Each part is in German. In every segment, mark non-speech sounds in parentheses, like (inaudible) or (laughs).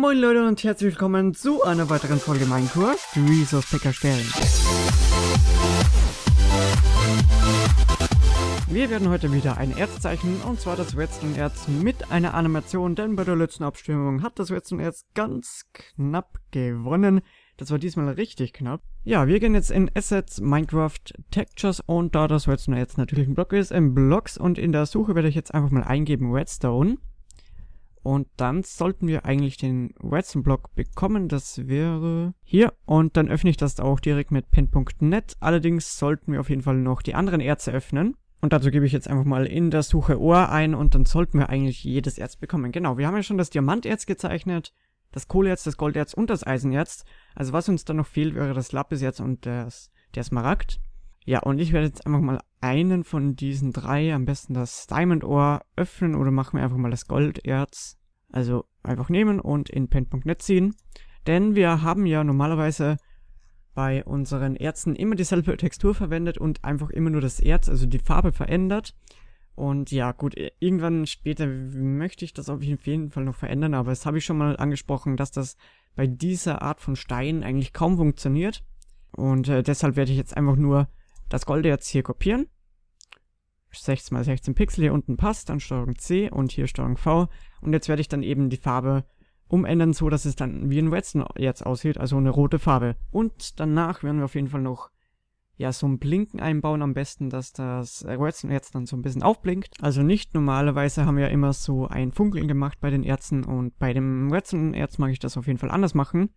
Moin Leute und herzlich willkommen zu einer weiteren Folge Minecraft Resource Picker stellen. Wir werden heute wieder ein Erz zeichnen und zwar das Redstone Erz mit einer Animation, denn bei der letzten Abstimmung hat das Redstone Erz ganz knapp gewonnen. Das war diesmal richtig knapp. Ja, wir gehen jetzt in Assets, Minecraft, Textures und da das Redstone Erz natürlich ein Block ist, in Blocks und in der Suche werde ich jetzt einfach mal eingeben Redstone. Und dann sollten wir eigentlich den Redstone-Block bekommen. Das wäre hier. Und dann öffne ich das auch direkt mit pin.net. Allerdings sollten wir auf jeden Fall noch die anderen Erze öffnen. Und dazu gebe ich jetzt einfach mal in der Suche Ohr ein und dann sollten wir eigentlich jedes Erz bekommen. Genau, wir haben ja schon das Diamanterz gezeichnet, das Kohleerz, das Golderz und das Eisenerz. Also was uns dann noch fehlt, wäre das Lapiserz und das, der Smaragd. Ja, und ich werde jetzt einfach mal einen von diesen drei, am besten das Diamond Ohr, öffnen oder machen wir einfach mal das Golderz. Also einfach nehmen und in pen.net ziehen. Denn wir haben ja normalerweise bei unseren Erzen immer dieselbe Textur verwendet und einfach immer nur das Erz, also die Farbe verändert. Und ja, gut, irgendwann später möchte ich das auf jeden Fall noch verändern, aber das habe ich schon mal angesprochen, dass das bei dieser Art von Stein eigentlich kaum funktioniert. Und äh, deshalb werde ich jetzt einfach nur das Golderz hier kopieren 16 mal 16 Pixel hier unten passt, dann Steuerung C und hier Steuerung V. Und jetzt werde ich dann eben die Farbe umändern, so dass es dann wie ein Redstone jetzt aussieht, also eine rote Farbe. Und danach werden wir auf jeden Fall noch ja so ein Blinken einbauen, am besten, dass das Redstone äh, jetzt dann so ein bisschen aufblinkt. Also nicht normalerweise haben wir immer so ein Funkeln gemacht bei den Erzen und bei dem Redstone Erz mag ich das auf jeden Fall anders machen.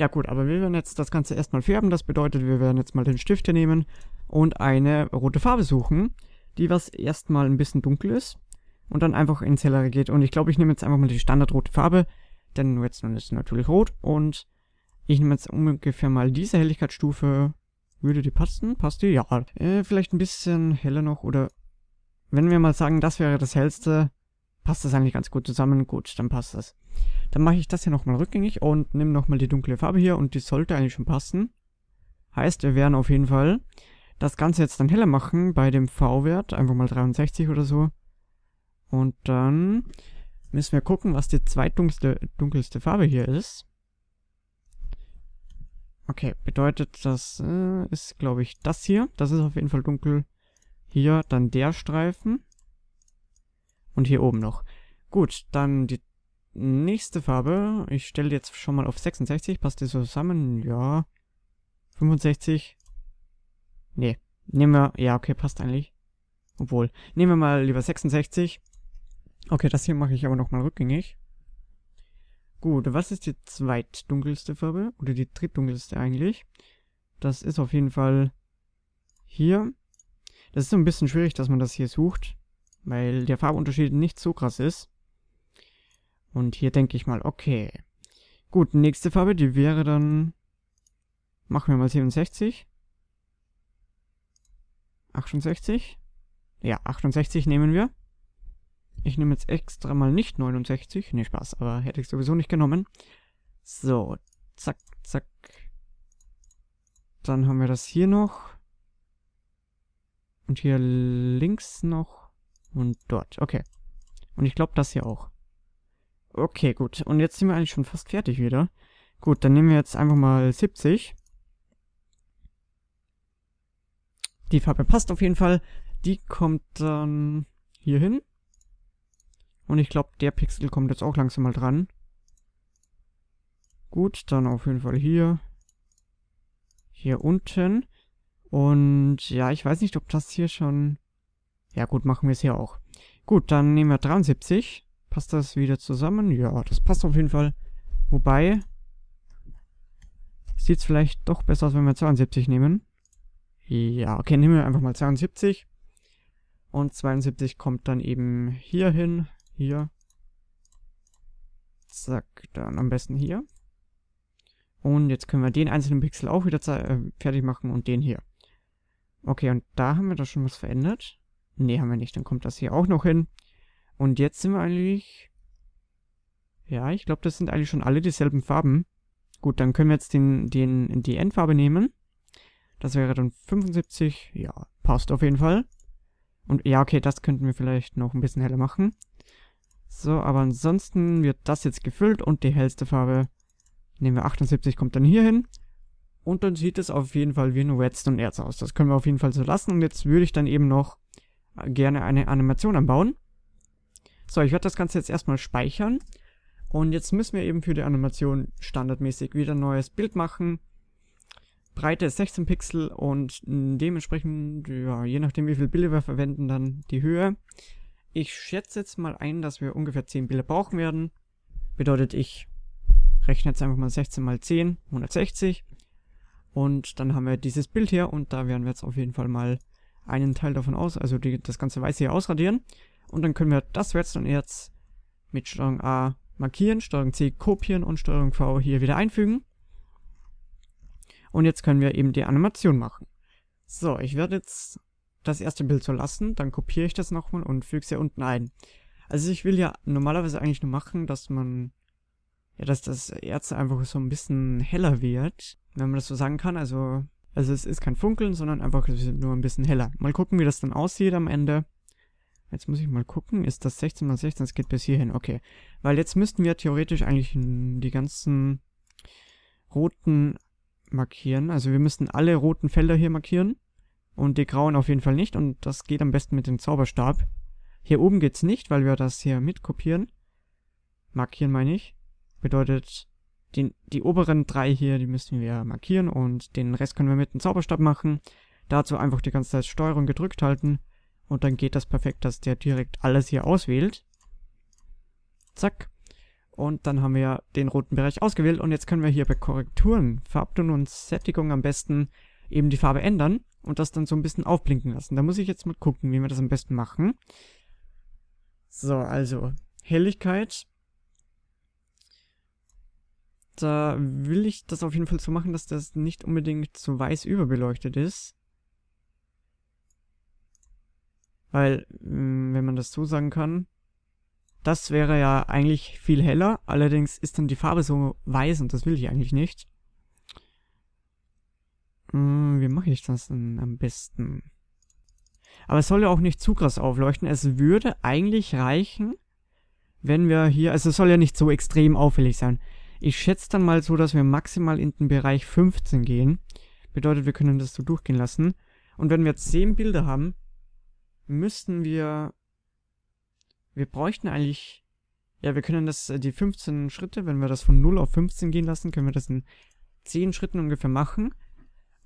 Ja gut, aber wir werden jetzt das Ganze erstmal färben, das bedeutet, wir werden jetzt mal den Stift hier nehmen und eine rote Farbe suchen die was erstmal ein bisschen dunkel ist und dann einfach ins hellere geht. Und ich glaube, ich nehme jetzt einfach mal die standardrote Farbe, denn jetzt nun ist natürlich rot und ich nehme jetzt ungefähr mal diese Helligkeitsstufe. Würde die passen? Passt die? Ja. Äh, vielleicht ein bisschen heller noch oder wenn wir mal sagen, das wäre das hellste, passt das eigentlich ganz gut zusammen. Gut, dann passt das. Dann mache ich das hier nochmal rückgängig und nehme nochmal die dunkle Farbe hier und die sollte eigentlich schon passen. Heißt, wir wären auf jeden Fall das Ganze jetzt dann heller machen bei dem V-Wert, einfach mal 63 oder so. Und dann müssen wir gucken, was die zweitdunkelste dunkelste Farbe hier ist. Okay, bedeutet, das äh, ist, glaube ich, das hier. Das ist auf jeden Fall dunkel. Hier dann der Streifen. Und hier oben noch. Gut, dann die nächste Farbe. Ich stelle jetzt schon mal auf 66. Passt die so zusammen? Ja. 65. Nee. Nehmen wir, ja, okay, passt eigentlich. Obwohl, nehmen wir mal lieber 66. Okay, das hier mache ich aber nochmal rückgängig. Gut, was ist die zweitdunkelste Farbe? Oder die drittdunkelste eigentlich? Das ist auf jeden Fall hier. Das ist so ein bisschen schwierig, dass man das hier sucht, weil der Farbunterschied nicht so krass ist. Und hier denke ich mal, okay. Gut, nächste Farbe, die wäre dann... Machen wir mal 67. 68? Ja, 68 nehmen wir. Ich nehme jetzt extra mal nicht 69. Nee, Spaß, aber hätte ich sowieso nicht genommen. So, zack, zack. Dann haben wir das hier noch. Und hier links noch. Und dort, okay. Und ich glaube, das hier auch. Okay, gut. Und jetzt sind wir eigentlich schon fast fertig wieder. Gut, dann nehmen wir jetzt einfach mal 70. Die Farbe passt auf jeden Fall. Die kommt dann hier hin. Und ich glaube, der Pixel kommt jetzt auch langsam mal dran. Gut, dann auf jeden Fall hier. Hier unten. Und ja, ich weiß nicht, ob das hier schon... Ja gut, machen wir es hier auch. Gut, dann nehmen wir 73. Passt das wieder zusammen? Ja, das passt auf jeden Fall. Wobei, sieht es vielleicht doch besser aus, wenn wir 72 nehmen. Ja, okay, nehmen wir einfach mal 72. Und 72 kommt dann eben hier hin. Hier. Zack, dann am besten hier. Und jetzt können wir den einzelnen Pixel auch wieder äh, fertig machen und den hier. Okay, und da haben wir da schon was verändert. Ne, haben wir nicht. Dann kommt das hier auch noch hin. Und jetzt sind wir eigentlich... Ja, ich glaube, das sind eigentlich schon alle dieselben Farben. Gut, dann können wir jetzt den, den, die Endfarbe nehmen. Das wäre dann 75. Ja, passt auf jeden Fall. Und ja, okay, das könnten wir vielleicht noch ein bisschen heller machen. So, aber ansonsten wird das jetzt gefüllt und die hellste Farbe, nehmen wir 78, kommt dann hier hin. Und dann sieht es auf jeden Fall wie ein Redstone-Erz aus. Das können wir auf jeden Fall so lassen. Und jetzt würde ich dann eben noch äh, gerne eine Animation anbauen. So, ich werde das Ganze jetzt erstmal speichern. Und jetzt müssen wir eben für die Animation standardmäßig wieder ein neues Bild machen. Breite ist 16 Pixel und mm, dementsprechend, ja, je nachdem wie viele Bilder wir verwenden, dann die Höhe. Ich schätze jetzt mal ein, dass wir ungefähr 10 Bilder brauchen werden. Bedeutet, ich rechne jetzt einfach mal 16 mal 10, 160. Und dann haben wir dieses Bild hier und da werden wir jetzt auf jeden Fall mal einen Teil davon aus, also die, das ganze Weiße hier ausradieren. Und dann können wir das jetzt dann jetzt mit STRG A markieren, STRG C kopieren und STRG V hier wieder einfügen. Und jetzt können wir eben die Animation machen. So, ich werde jetzt das erste Bild so lassen, dann kopiere ich das nochmal und füge es hier unten ein. Also ich will ja normalerweise eigentlich nur machen, dass man, ja, dass das Erz einfach so ein bisschen heller wird, wenn man das so sagen kann. Also, also es ist kein Funkeln, sondern einfach nur ein bisschen heller. Mal gucken, wie das dann aussieht am Ende. Jetzt muss ich mal gucken, ist das 16 mal 16? Es geht bis hierhin, okay. Weil jetzt müssten wir theoretisch eigentlich die ganzen roten markieren. Also wir müssen alle roten Felder hier markieren. Und die grauen auf jeden Fall nicht. Und das geht am besten mit dem Zauberstab. Hier oben geht's nicht, weil wir das hier mitkopieren. Markieren meine ich. Bedeutet, die, die oberen drei hier, die müssen wir markieren. Und den Rest können wir mit dem Zauberstab machen. Dazu einfach die ganze Zeit Steuerung gedrückt halten. Und dann geht das perfekt, dass der direkt alles hier auswählt. Zack. Und dann haben wir den roten Bereich ausgewählt und jetzt können wir hier bei Korrekturen, Farbton und Sättigung am besten eben die Farbe ändern und das dann so ein bisschen aufblinken lassen. Da muss ich jetzt mal gucken, wie wir das am besten machen. So, also Helligkeit. Da will ich das auf jeden Fall so machen, dass das nicht unbedingt zu so weiß überbeleuchtet ist. Weil, mm, wenn man das so sagen kann, das wäre ja eigentlich viel heller, allerdings ist dann die Farbe so weiß und das will ich eigentlich nicht. Hm, wie mache ich das denn am besten? Aber es soll ja auch nicht zu krass aufleuchten. Es würde eigentlich reichen, wenn wir hier... Also es soll ja nicht so extrem auffällig sein. Ich schätze dann mal so, dass wir maximal in den Bereich 15 gehen. Bedeutet, wir können das so durchgehen lassen. Und wenn wir 10 Bilder haben, müssten wir wir bräuchten eigentlich, ja, wir können das, äh, die 15 Schritte, wenn wir das von 0 auf 15 gehen lassen, können wir das in 10 Schritten ungefähr machen.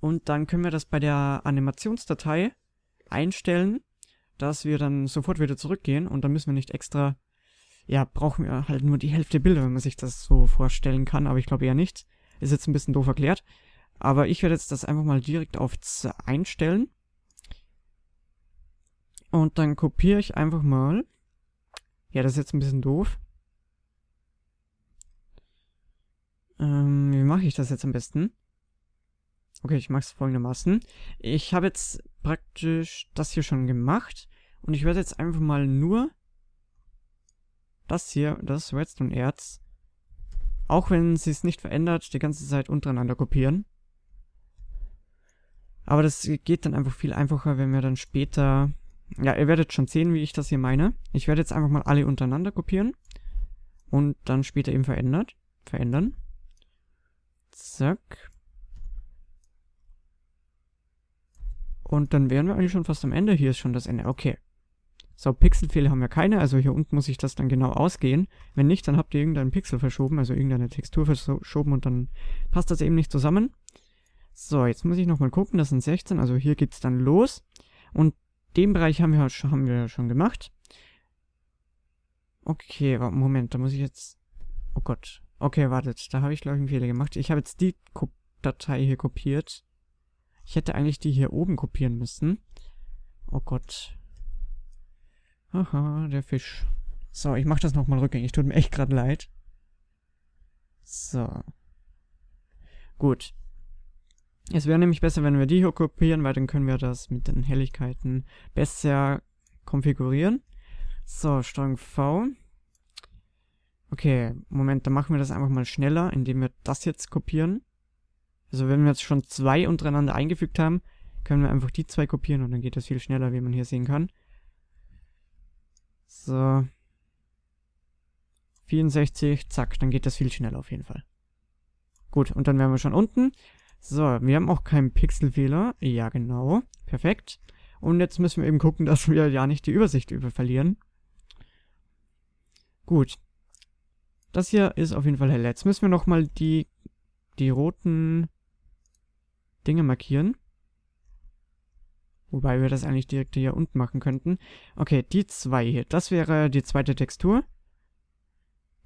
Und dann können wir das bei der Animationsdatei einstellen, dass wir dann sofort wieder zurückgehen und dann müssen wir nicht extra, ja, brauchen wir halt nur die Hälfte Bilder, wenn man sich das so vorstellen kann, aber ich glaube eher nicht. Ist jetzt ein bisschen doof erklärt. Aber ich werde jetzt das einfach mal direkt auf einstellen. Und dann kopiere ich einfach mal ja, das ist jetzt ein bisschen doof. Ähm, wie mache ich das jetzt am besten? Okay, ich mache es folgendermaßen. Ich habe jetzt praktisch das hier schon gemacht. Und ich werde jetzt einfach mal nur das hier, das Redstone-Erz, auch wenn sie es nicht verändert, die ganze Zeit untereinander kopieren. Aber das geht dann einfach viel einfacher, wenn wir dann später ja, ihr werdet schon sehen, wie ich das hier meine. Ich werde jetzt einfach mal alle untereinander kopieren. Und dann später eben verändert. Verändern. Zack. Und dann wären wir eigentlich schon fast am Ende. Hier ist schon das Ende. Okay. So, Pixelfehler haben wir keine. Also hier unten muss ich das dann genau ausgehen. Wenn nicht, dann habt ihr irgendeinen Pixel verschoben, also irgendeine Textur verschoben und dann passt das eben nicht zusammen. So, jetzt muss ich nochmal gucken. Das sind 16. Also hier geht es dann los. Und den Bereich haben wir, haben wir schon gemacht. Okay, Moment, da muss ich jetzt... Oh Gott. Okay, wartet, da habe ich, glaube ich, einen Fehler gemacht. Ich habe jetzt die Ko Datei hier kopiert. Ich hätte eigentlich die hier oben kopieren müssen. Oh Gott. Haha, der Fisch. So, ich mache das nochmal rückgängig. Tut mir echt gerade leid. So. Gut. Es wäre nämlich besser, wenn wir die hier kopieren, weil dann können wir das mit den Helligkeiten besser konfigurieren. So, Strg V. Okay, Moment, dann machen wir das einfach mal schneller, indem wir das jetzt kopieren. Also wenn wir jetzt schon zwei untereinander eingefügt haben, können wir einfach die zwei kopieren und dann geht das viel schneller, wie man hier sehen kann. So. 64, zack, dann geht das viel schneller auf jeden Fall. Gut, und dann wären wir schon unten. So, wir haben auch keinen Pixelfehler. Ja, genau. Perfekt. Und jetzt müssen wir eben gucken, dass wir ja nicht die Übersicht über verlieren. Gut. Das hier ist auf jeden Fall hell. Jetzt müssen wir nochmal die, die roten Dinge markieren. Wobei wir das eigentlich direkt hier unten machen könnten. Okay, die zwei hier. Das wäre die zweite Textur.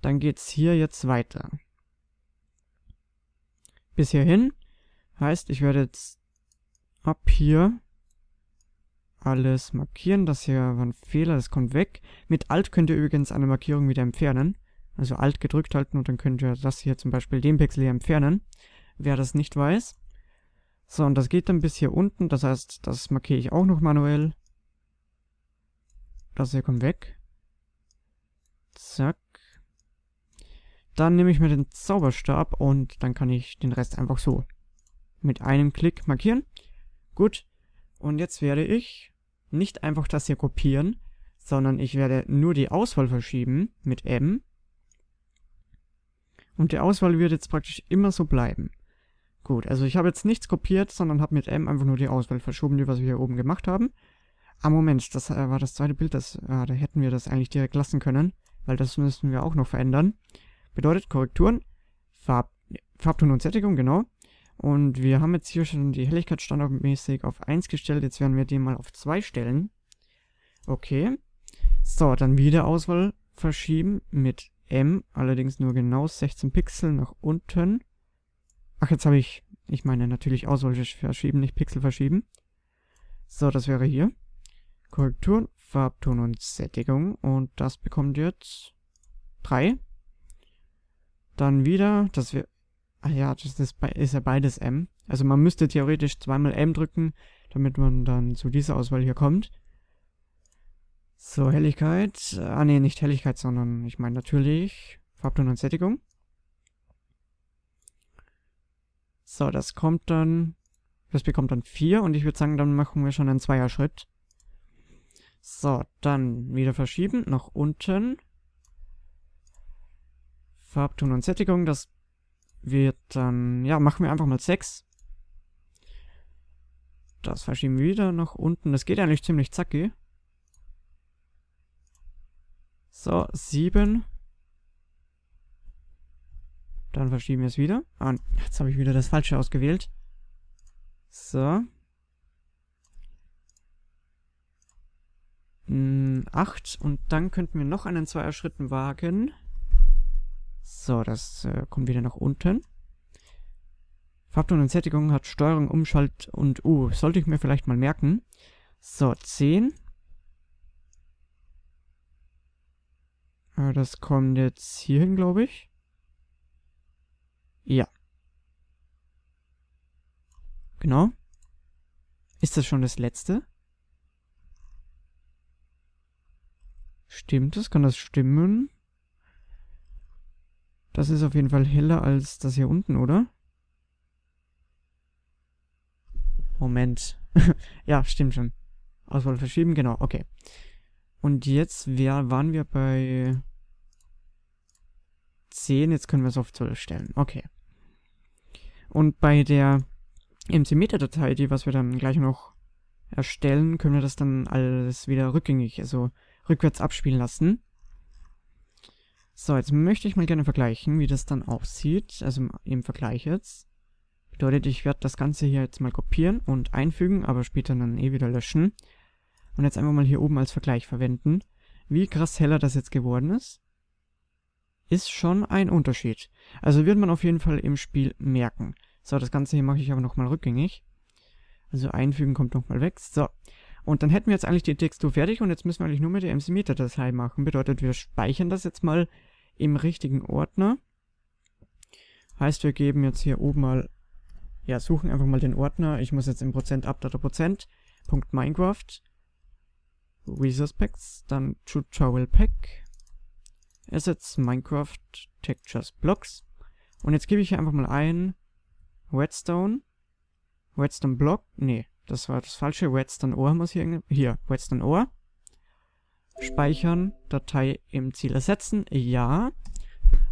Dann geht's hier jetzt weiter. Bis hierhin. Heißt, ich werde jetzt ab hier alles markieren. Das hier war ein Fehler, das kommt weg. Mit Alt könnt ihr übrigens eine Markierung wieder entfernen. Also Alt gedrückt halten und dann könnt ihr das hier zum Beispiel, den Pixel hier entfernen. Wer das nicht weiß. So, und das geht dann bis hier unten. Das heißt, das markiere ich auch noch manuell. Das hier kommt weg. Zack. Dann nehme ich mir den Zauberstab und dann kann ich den Rest einfach so mit einem Klick markieren. Gut, und jetzt werde ich nicht einfach das hier kopieren, sondern ich werde nur die Auswahl verschieben mit M. Und die Auswahl wird jetzt praktisch immer so bleiben. Gut, also ich habe jetzt nichts kopiert, sondern habe mit M einfach nur die Auswahl verschoben, die was wir hier oben gemacht haben. Ah, Moment, das äh, war das zweite Bild, das, äh, da hätten wir das eigentlich direkt lassen können, weil das müssen wir auch noch verändern. Bedeutet Korrekturen, Farb, Farbton und Sättigung, genau. Und wir haben jetzt hier schon die Helligkeit standardmäßig auf 1 gestellt. Jetzt werden wir den mal auf 2 stellen. Okay. So, dann wieder Auswahl verschieben mit M. Allerdings nur genau 16 Pixel nach unten. Ach, jetzt habe ich... Ich meine natürlich Auswahl verschieben, nicht Pixel verschieben. So, das wäre hier. Korrekturen, Farbton und Sättigung. Und das bekommt jetzt 3. Dann wieder, das wäre Ach ja, das ist, ist ja beides M. Also man müsste theoretisch zweimal M drücken, damit man dann zu dieser Auswahl hier kommt. So, Helligkeit. Ah ne, nicht Helligkeit, sondern ich meine natürlich Farbton und Sättigung. So, das kommt dann... Das bekommt dann 4 und ich würde sagen, dann machen wir schon einen zweier Schritt. So, dann wieder verschieben, nach unten. Farbton und Sättigung, das wird dann, ja, machen wir einfach mal 6. Das verschieben wir wieder nach unten. Das geht eigentlich ziemlich zacki. So, 7. Dann verschieben wir es wieder. Ah, jetzt habe ich wieder das Falsche ausgewählt. So. 8. Hm, Und dann könnten wir noch einen Zweier-Schritten wagen. So, das äh, kommt wieder nach unten. Farbton und Sättigung hat Steuerung, Umschalt und U. Uh, sollte ich mir vielleicht mal merken. So, 10. Ah, das kommt jetzt hierhin, glaube ich. Ja. Genau. Ist das schon das letzte? Stimmt das? Kann das stimmen? Das ist auf jeden Fall heller als das hier unten, oder? Moment. (laughs) ja, stimmt schon. Auswahl verschieben, genau, okay. Und jetzt wär, waren wir bei 10, jetzt können wir es auf 12 stellen, okay. Und bei der MC-Meta-Datei, die was wir dann gleich noch erstellen, können wir das dann alles wieder rückgängig, also rückwärts abspielen lassen. So, jetzt möchte ich mal gerne vergleichen, wie das dann aussieht. Also im Vergleich jetzt. Bedeutet, ich werde das Ganze hier jetzt mal kopieren und einfügen, aber später dann eh wieder löschen. Und jetzt einfach mal hier oben als Vergleich verwenden. Wie krass heller das jetzt geworden ist, ist schon ein Unterschied. Also wird man auf jeden Fall im Spiel merken. So, das Ganze hier mache ich aber nochmal rückgängig. Also einfügen kommt nochmal weg. So, und dann hätten wir jetzt eigentlich die Textur fertig und jetzt müssen wir eigentlich nur mit der MC-Meter-Datei machen. Bedeutet, wir speichern das jetzt mal im richtigen Ordner. Heißt, wir geben jetzt hier oben mal, ja, suchen einfach mal den Ordner. Ich muss jetzt im Prozent Update Prozent, Punkt Minecraft, Resource Packs, dann Tutorial Pack, Assets, Minecraft, Textures, Blocks. Und jetzt gebe ich hier einfach mal ein Redstone, Redstone Block, nee, das war das falsche, Redstone Ohr muss hier, hier, Redstone Ohr. Speichern, Datei im Ziel ersetzen, ja.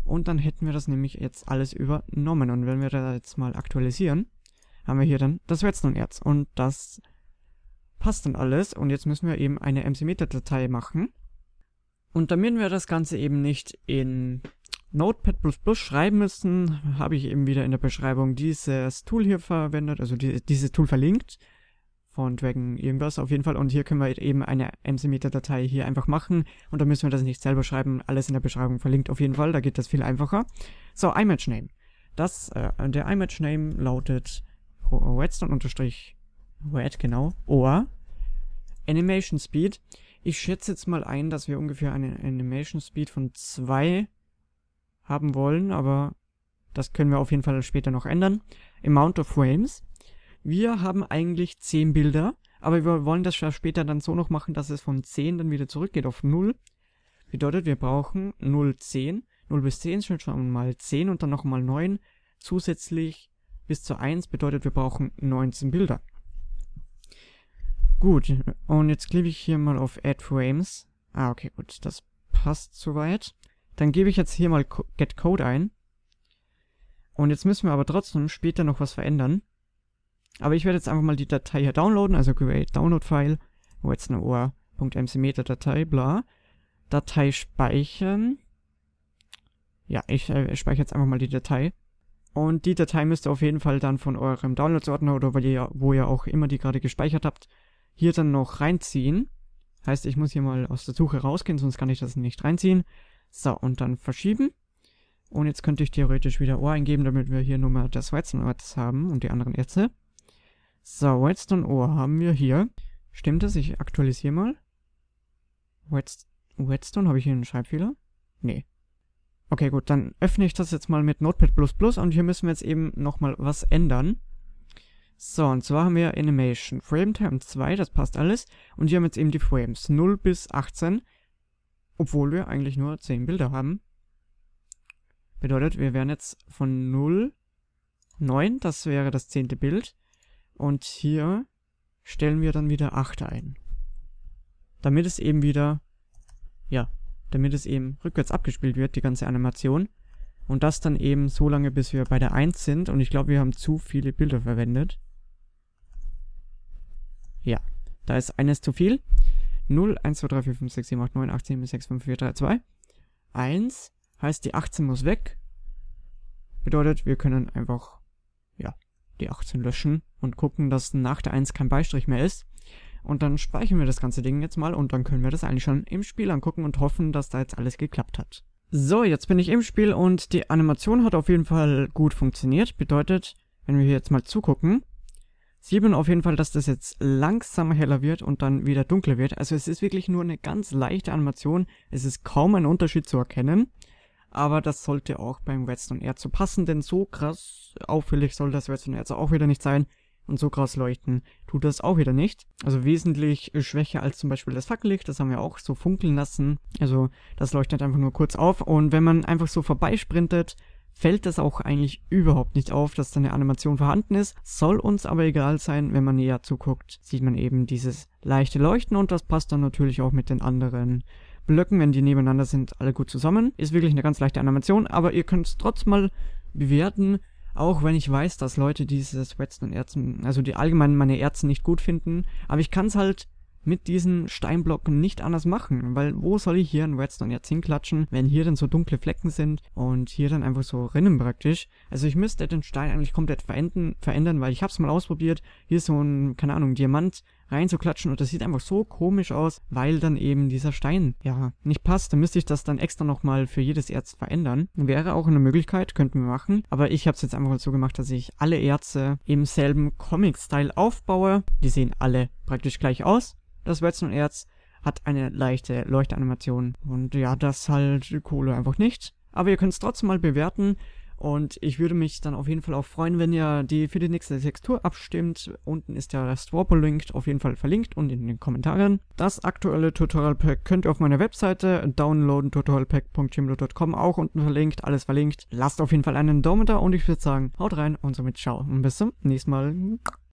Und dann hätten wir das nämlich jetzt alles übernommen. Und wenn wir da jetzt mal aktualisieren, haben wir hier dann das Redstone-Erz. Und das passt dann alles. Und jetzt müssen wir eben eine MC-Meter-Datei machen. Und damit wir das Ganze eben nicht in Notepad++ schreiben müssen, habe ich eben wieder in der Beschreibung dieses Tool hier verwendet, also die, dieses Tool verlinkt von Dragon irgendwas auf jeden Fall. Und hier können wir eben eine mc datei hier einfach machen. Und da müssen wir das nicht selber schreiben. Alles in der Beschreibung verlinkt auf jeden Fall. Da geht das viel einfacher. So, Image Name. Das, äh, der Image Name lautet redstone-red, genau, or Animation Speed. Ich schätze jetzt mal ein, dass wir ungefähr eine Animation Speed von 2 haben wollen, aber das können wir auf jeden Fall später noch ändern. Amount of Frames wir haben eigentlich 10 Bilder, aber wir wollen das später dann so noch machen, dass es von 10 dann wieder zurückgeht auf 0. Bedeutet, wir brauchen 0, 10. 0 bis 10 sind schon mal 10 und dann nochmal 9. Zusätzlich bis zu 1 bedeutet, wir brauchen 19 Bilder. Gut, und jetzt klicke ich hier mal auf Add Frames. Ah, okay, gut, das passt soweit. Dann gebe ich jetzt hier mal Get Code ein. Und jetzt müssen wir aber trotzdem später noch was verändern. Aber ich werde jetzt einfach mal die Datei hier downloaden, also create download file, wo jetzt eine OR.mcmeter-Datei, bla. Datei speichern. Ja, ich äh, speichere jetzt einfach mal die Datei. Und die Datei müsst ihr auf jeden Fall dann von eurem Downloads-Ordner oder wo ihr, wo ihr auch immer die gerade gespeichert habt, hier dann noch reinziehen. Heißt, ich muss hier mal aus der Suche rausgehen, sonst kann ich das nicht reinziehen. So, und dann verschieben. Und jetzt könnte ich theoretisch wieder Ohr eingeben, damit wir hier nur mal das Weizenort haben und die anderen Ärzte. So, Whetstone Ore haben wir hier. Stimmt das? Ich aktualisiere mal. Whetstone, habe ich hier einen Schreibfehler? Nee. Okay, gut, dann öffne ich das jetzt mal mit Notepad++ und hier müssen wir jetzt eben nochmal was ändern. So, und zwar haben wir Animation. Frame Time 2, das passt alles. Und hier haben wir jetzt eben die Frames 0 bis 18, obwohl wir eigentlich nur 10 Bilder haben. Bedeutet, wir wären jetzt von 0, 9, das wäre das zehnte Bild, und hier stellen wir dann wieder 8 ein. Damit es eben wieder, ja, damit es eben rückwärts abgespielt wird, die ganze Animation. Und das dann eben so lange, bis wir bei der 1 sind. Und ich glaube, wir haben zu viele Bilder verwendet. Ja, da ist eines zu viel. 0, 1, 2, 3, 4, 5, 6, 7, 8, 9, 8, 7, 6, 5, 4, 3, 2. 1 heißt, die 18 muss weg. Bedeutet, wir können einfach die 18 löschen und gucken, dass nach der 1 kein Beistrich mehr ist. Und dann speichern wir das ganze Ding jetzt mal und dann können wir das eigentlich schon im Spiel angucken und hoffen, dass da jetzt alles geklappt hat. So, jetzt bin ich im Spiel und die Animation hat auf jeden Fall gut funktioniert. Bedeutet, wenn wir hier jetzt mal zugucken, sieht man auf jeden Fall, dass das jetzt langsam heller wird und dann wieder dunkler wird. Also es ist wirklich nur eine ganz leichte Animation. Es ist kaum ein Unterschied zu erkennen. Aber das sollte auch beim Redstone Erz so passen, denn so krass auffällig soll das Redstone Erz auch wieder nicht sein. Und so krass leuchten tut das auch wieder nicht. Also wesentlich schwächer als zum Beispiel das Fackellicht, das haben wir auch so funkeln lassen. Also das leuchtet einfach nur kurz auf und wenn man einfach so vorbeisprintet, fällt das auch eigentlich überhaupt nicht auf, dass da eine Animation vorhanden ist. Soll uns aber egal sein, wenn man näher zuguckt, sieht man eben dieses leichte Leuchten und das passt dann natürlich auch mit den anderen Blöcken, wenn die nebeneinander sind, alle gut zusammen. Ist wirklich eine ganz leichte Animation, aber ihr könnt es trotzdem mal bewerten, auch wenn ich weiß, dass Leute dieses Redstone Erzen, also die allgemeinen meine Erzen nicht gut finden, aber ich kann es halt mit diesen Steinblocken nicht anders machen, weil wo soll ich hier ein Redstone Erz hinklatschen, wenn hier dann so dunkle Flecken sind und hier dann einfach so Rinnen praktisch. Also ich müsste den Stein eigentlich komplett verändern, verändern weil ich hab's mal ausprobiert. Hier ist so ein, keine Ahnung, Diamant reinzuklatschen und das sieht einfach so komisch aus, weil dann eben dieser Stein ja nicht passt. Dann müsste ich das dann extra nochmal für jedes Erz verändern. Wäre auch eine Möglichkeit, könnten wir machen, aber ich habe es jetzt einfach so gemacht, dass ich alle Erze im selben Comic-Style aufbaue. Die sehen alle praktisch gleich aus. Das Wetzen und erz hat eine leichte Leuchtanimation und ja, das halt die Kohle einfach nicht. Aber ihr könnt es trotzdem mal bewerten. Und ich würde mich dann auf jeden Fall auch freuen, wenn ihr die für die nächste Textur abstimmt. Unten ist ja das Dwarpo-Link auf jeden Fall verlinkt und in den Kommentaren. Das aktuelle Tutorial-Pack könnt ihr auf meiner Webseite downloadentutorialpack.chimlo.com auch unten verlinkt, alles verlinkt. Lasst auf jeden Fall einen Daumen da und ich würde sagen, haut rein und somit ciao und bis zum nächsten Mal.